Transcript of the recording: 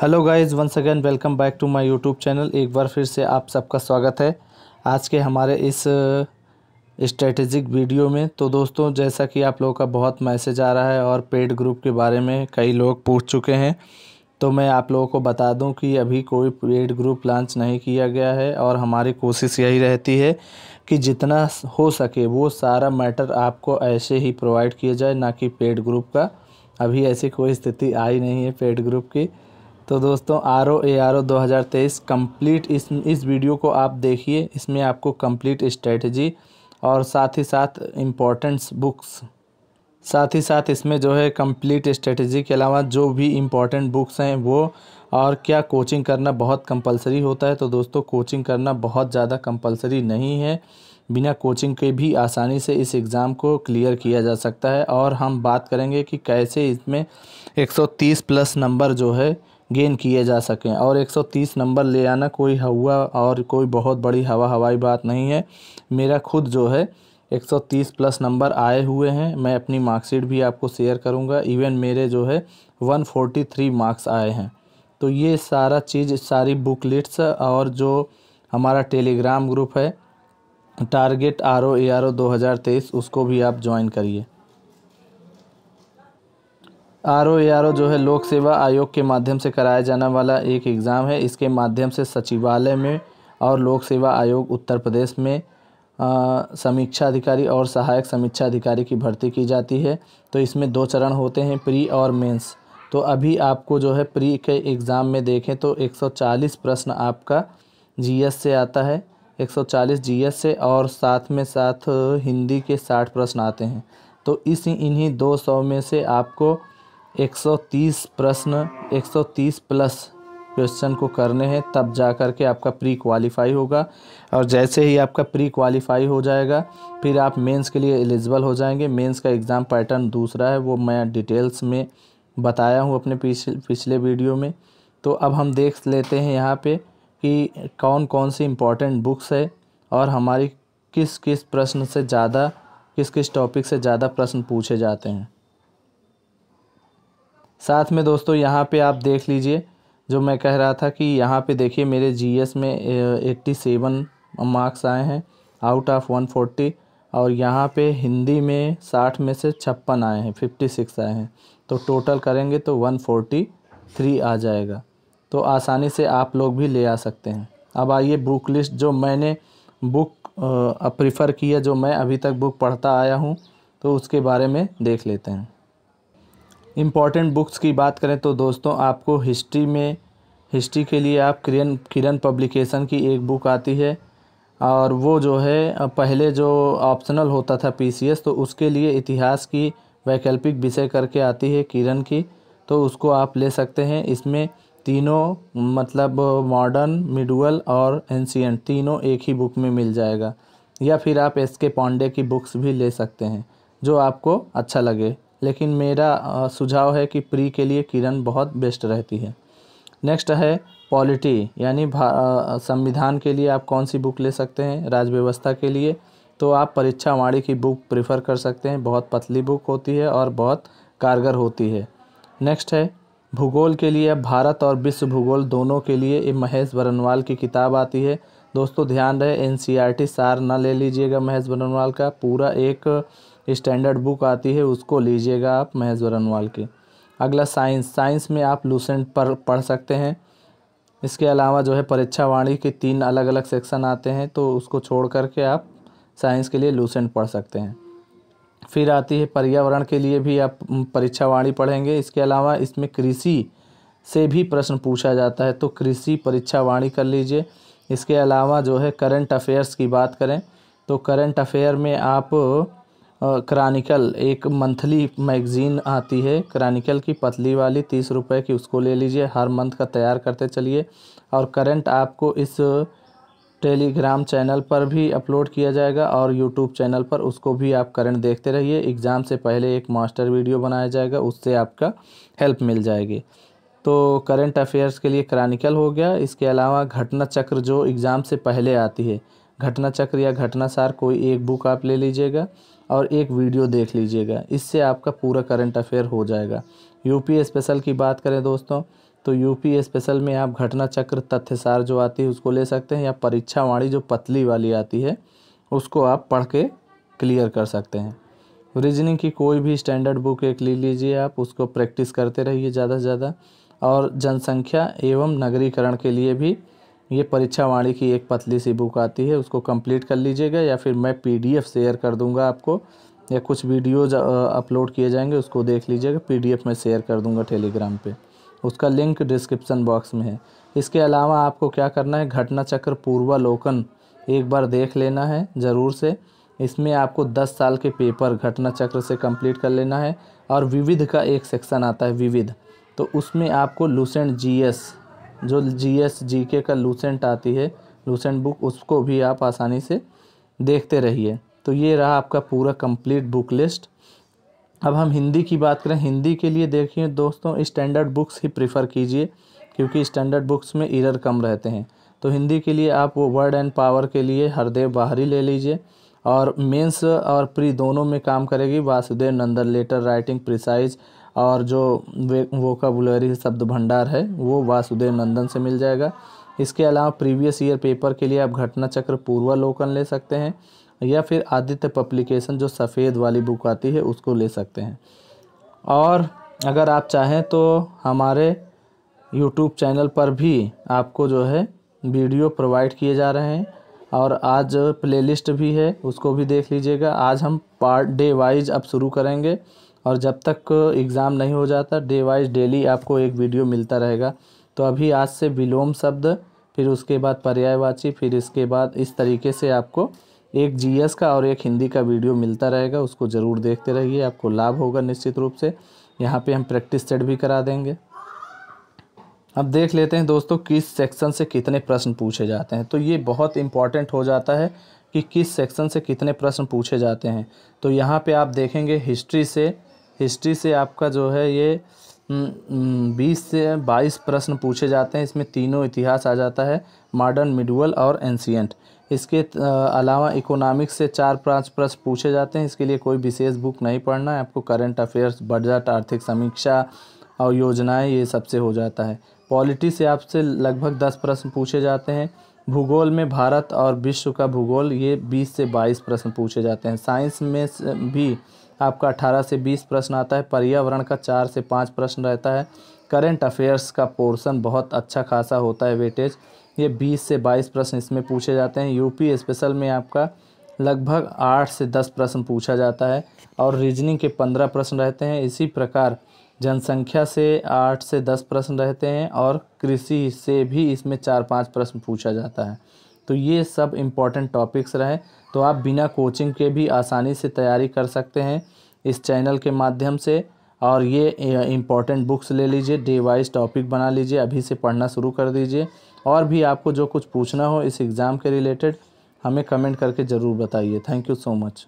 hello guys once again welcome back to my YouTube channel एक बार फिर से आप सबका स्वागत है आज के हमारे इस स्ट्रेटेजिक uh, वीडियो में तो दोस्तों जैसा कि आप लोगों का बहुत मैसेज आ रहा है और पेड ग्रुप के बारे में कई लोग पूछ चुके हैं तो मैं आप लोगों को बता दूं कि अभी कोई पेड ग्रुप लॉन्च नहीं किया गया है और हमारी कोशिश यही रहती है कि जितना हो सके वो सारा मैटर आपको ऐसे ही प्रोवाइड किया जाए ना कि पेड ग्रुप का अभी ऐसी कोई स्थिति आई नहीं है पेड ग्रुप की तो दोस्तों are O A R O दो हज़ार तेईस कम्प्लीट इस इस वीडियो को आप देखिए इसमें आपको कम्प्लीट स्ट्रेटजी और साथ ही साथ इम्पोर्टेंट्स बुक्स साथ ही साथ इसमें जो है कम्प्लीट स्ट्रेटजी के अलावा जो भी इम्पॉर्टेंट बुक्स हैं वो और क्या कोचिंग करना बहुत कंपलसरी होता है तो दोस्तों कोचिंग करना बहुत ज़्यादा कंपलसरी नहीं है बिना कोचिंग के भी आसानी से इस एग्ज़ाम को क्लियर किया जा सकता है और हम बात करेंगे कि कैसे इसमें 130 प्लस नंबर जो है गेन किए जा सकें और 130 नंबर ले आना कोई हवा और कोई बहुत बड़ी हवा हवाई बात नहीं है मेरा खुद जो है 130 प्लस नंबर आए हुए हैं मैं अपनी मार्कशीट भी आपको शेयर करूंगा इवन मेरे जो है 143 मार्क्स आए हैं तो ये सारा चीज़ सारी बुकलेट्स और जो हमारा टेलीग्राम ग्रुप है target R O A R O दो हज़ार तेईस उसको भी आप ज्वाइन करिए आर ओ आर ओ जो है लोक सेवा आयोग के माध्यम से कराया जाने वाला एक एग्ज़ाम है इसके माध्यम से सचिवालय में और लोक सेवा आयोग उत्तर प्रदेश में समीक्षा अधिकारी और सहायक समीक्षा अधिकारी की भर्ती की जाती है तो इसमें दो चरण होते हैं प्री और मेंस तो अभी आपको जो है प्री के एग्ज़ाम में देखें तो 140 प्रश्न आपका जीएस से आता है 140 जीएस से और साथ में साथ हिंदी के 60 प्रश्न आते हैं तो इसी इन्हीं 200 में से आपको 130 प्रश्न 130 प्लस क्वेश्चन को करने हैं तब जा कर के आपका प्री क्वालिफाई होगा और जैसे ही आपका प्री क्वालिफाई हो जाएगा फिर आप मेंस के लिए एलिजिबल हो जाएंगे मेंस का एग्ज़ाम पैटर्न दूसरा है वो मैं डिटेल्स में बताया हूँ अपने पिछले पिछले वीडियो में तो अब हम देख लेते हैं यहाँ पे कि कौन कौन सी इंपॉर्टेंट बुक्स है और हमारी किस किस प्रश्न से ज़्यादा किस किस टॉपिक से ज़्यादा प्रश्न पूछे जाते हैं साथ में दोस्तों यहाँ पे आप देख लीजिए जो मैं कह रहा था कि यहाँ पे देखिए मेरे जीएस में एट्टी सेवन मार्क्स आए हैं आउट ऑफ वन फोर्टी और यहाँ पे हिंदी में साठ में से छप्पन आए हैं फिफ्टी सिक्स आए हैं तो टोटल करेंगे तो वन फोर्टी थ्री आ जाएगा तो आसानी से आप लोग भी ले आ सकते हैं अब आइए बुक लिस्ट जो मैंने बुक प्रिफ़र किया जो मैं अभी तक बुक पढ़ता आया हूँ तो उसके बारे में देख लेते हैं इम्पॉर्टेंट बुक्स की बात करें तो दोस्तों आपको हिस्ट्री में हिस्ट्री के लिए आप किरण किरण पब्लिकेशन की एक बुक आती है और वो जो है पहले जो ऑप्शनल होता था पीसीएस तो उसके लिए इतिहास की वैकल्पिक विषय करके आती है किरण की तो उसको आप ले सकते हैं इसमें तीनों मतलब मॉडर्न मिडुअल और एनशियन तीनों एक ही बुक में मिल जाएगा या फिर आप एस के पांडे की बुक्स भी ले सकते हैं जो आपको अच्छा लगे लेकिन मेरा सुझाव है कि प्री के लिए किरण बहुत बेस्ट रहती है नेक्स्ट है पॉलिटी यानी संविधान के लिए आप कौन सी बुक ले सकते हैं राज व्यवस्था के लिए तो आप परीक्षा वाणी की बुक प्रेफर कर सकते हैं बहुत पतली बुक होती है और बहुत कारगर होती है नेक्स्ट है भूगोल के लिए भारत और विश्व भूगोल दोनों के लिए ये महेश बरनवाल की किताब आती है दोस्तों ध्यान रहे एन सार ना ले लीजिएगा महेश बरनवाल का पूरा एक स्टैंडर्ड बुक आती है उसको लीजिएगा आप महेश्वर वरनवाल की अगला साइंस साइंस में आप लूसेंट पर पढ़ सकते हैं इसके अलावा जो है परीक्षा वाणी के तीन अलग अलग सेक्शन आते हैं तो उसको छोड़ करके आप साइंस के लिए लूसेंट पढ़ सकते हैं फिर आती है पर्यावरण के लिए भी आप परीक्षा वाणी पढ़ेंगे इसके अलावा इसमें कृषि से भी प्रश्न पूछा जाता है तो कृषि परीक्षा वाणी कर लीजिए इसके अलावा जो है करंट अफेयर्स की बात करें तो करंट अफेयर में आप क्रानिकल एक मंथली मैगज़ीन आती है क्रानिकल की पतली वाली तीस रुपए की उसको ले लीजिए हर मंथ का तैयार करते चलिए और करंट आपको इस टेलीग्राम चैनल पर भी अपलोड किया जाएगा और यूट्यूब चैनल पर उसको भी आप करंट देखते रहिए एग्ज़ाम से पहले एक मास्टर वीडियो बनाया जाएगा उससे आपका हेल्प मिल जाएगी तो करंट अफेयर्स के लिए क्रानिकल हो गया इसके अलावा घटना चक्र जो एग्ज़ाम से पहले आती है घटना चक्र या घटनासार कोई एक बुक आप ले लीजिएगा और एक वीडियो देख लीजिएगा इससे आपका पूरा करंट अफेयर हो जाएगा यूपी स्पेशल की बात करें दोस्तों तो यूपी स्पेशल में आप घटना चक्र तथ्यसार जो आती है उसको ले सकते हैं या परीक्षा वाणी जो पतली वाली आती है उसको आप पढ़ के क्लियर कर सकते हैं रीजनिंग की कोई भी स्टैंडर्ड बुक एक ले लीजिए आप उसको प्रैक्टिस करते रहिए ज़्यादा से ज़्यादा और जनसंख्या एवं नगरीकरण के लिए भी ये परीक्षा वाणी की एक पतली सी बुक आती है उसको कंप्लीट कर लीजिएगा या फिर मैं पीडीएफ शेयर कर दूंगा आपको या कुछ वीडियोज अपलोड किए जाएंगे उसको देख लीजिएगा पीडीएफ में शेयर कर दूंगा टेलीग्राम पे उसका लिंक डिस्क्रिप्सन बॉक्स में है इसके अलावा आपको क्या करना है घटना चक्र पूर्वालोकन एक बार देख लेना है ज़रूर से इसमें आपको दस साल के पेपर घटना चक्र से कम्प्लीट कर लेना है और विविध का एक सेक्शन आता है विविध तो उसमें आपको लूसेंट जीएस जो जी एस जी के का लूसेंट आती है लूसेंट बुक उसको भी आप आसानी से देखते रहिए तो ये रहा आपका पूरा कंप्लीट बुक लिस्ट अब हम हिंदी की बात करें हिंदी के लिए देखिए दोस्तों स्टैंडर्ड बुक्स ही प्रिफ़र कीजिए क्योंकि स्टैंडर्ड बुक्स में इरर कम रहते हैं तो हिंदी के लिए आप वो वर्ड एंड पावर के लिए हरदेव बाहरी ले लीजिए और मेंस और प्री दोनों में काम करेगी Vasudev Nandan letter writing precise और जो वे वो वोकाबुलरी शब्द भंडार है वो वासुदेव नंदन से मिल जाएगा इसके अलावा प्रीवियस ईयर पेपर के लिए आप घटना चक्र पूर्वालोकन ले सकते हैं या फिर आदित्य पब्लिकेशन जो सफ़ेद वाली बुक आती है उसको ले सकते हैं और अगर आप चाहें तो हमारे यूट्यूब चैनल पर भी आपको जो है वीडियो प्रोवाइड किए जा रहे हैं और आज प्लेलिस्ट भी है उसको भी देख लीजिएगा आज हम पार्ट डे वाइज अब शुरू करेंगे और जब तक एग्ज़ाम नहीं हो जाता डे वाइज डेली आपको एक वीडियो मिलता रहेगा तो अभी आज से विलोम शब्द फिर उसके बाद पर्यायवाची फिर इसके बाद इस तरीके से आपको एक जीएस का और एक हिंदी का वीडियो मिलता रहेगा उसको ज़रूर देखते रहिए आपको लाभ होगा निश्चित रूप से यहाँ पे हम प्रैक्टिस सेट भी करा देंगे अब देख लेते हैं दोस्तों किस सेक्शन से कितने प्रश्न पूछे जाते हैं तो ये बहुत इंपॉर्टेंट हो जाता है कि किस सेक्शन से कितने प्रश्न पूछे जाते हैं तो यहाँ पे आप देखेंगे हिस्ट्री से हिस्ट्री से आपका जो है ये हम्म, हम्म, बीस से बाईस प्रश्न पूछे जाते हैं इसमें तीनों इतिहास आ जाता है मॉडर्न मिडुअल और एंशियंट इसके अलावा इकोनॉमिक्स से चार पांच प्रश्न पूछे जाते हैं इसके लिए कोई विशेष बुक नहीं पढ़ना है आपको करंट अफेयर्स बजट आर्थिक समीक्षा और योजनाएं ये सबसे हो जाता है पॉलिटी से आपसे लगभग दस प्रश्न पूछे जाते हैं भूगोल में भारत और विश्व का भूगोल ये 20 से 22 प्रश्न पूछे जाते हैं साइंस में भी आपका 18 से 20 प्रश्न आता है पर्यावरण का 4 से 5 प्रश्न रहता है करंट अफेयर्स का पोर्शन बहुत अच्छा खासा होता है वेटेज ये 20 से 22 प्रश्न इसमें पूछे जाते हैं यूपी स्पेशल में आपका लगभग आठ से दस प्रश्न पूछा जाता है और रीजनिंग के पंद्रह प्रश्न रहते हैं इसी प्रकार जनसंख्या से आठ से दस प्रश्न रहते हैं और कृषि से भी इसमें चार पाँच प्रश्न पूछा जाता है तो ये सब इम्पॉर्टेंट टॉपिक्स रहे तो आप बिना कोचिंग के भी आसानी से तैयारी कर सकते हैं इस चैनल के माध्यम से और ये इम्पॉर्टेंट बुक्स ले लीजिए डे वाइज टॉपिक बना लीजिए अभी से पढ़ना शुरू कर दीजिए और भी आपको जो कुछ पूछना हो इस एग्ज़ाम के रिलेटेड हमें कमेंट करके ज़रूर बताइए थैंक यू सो मच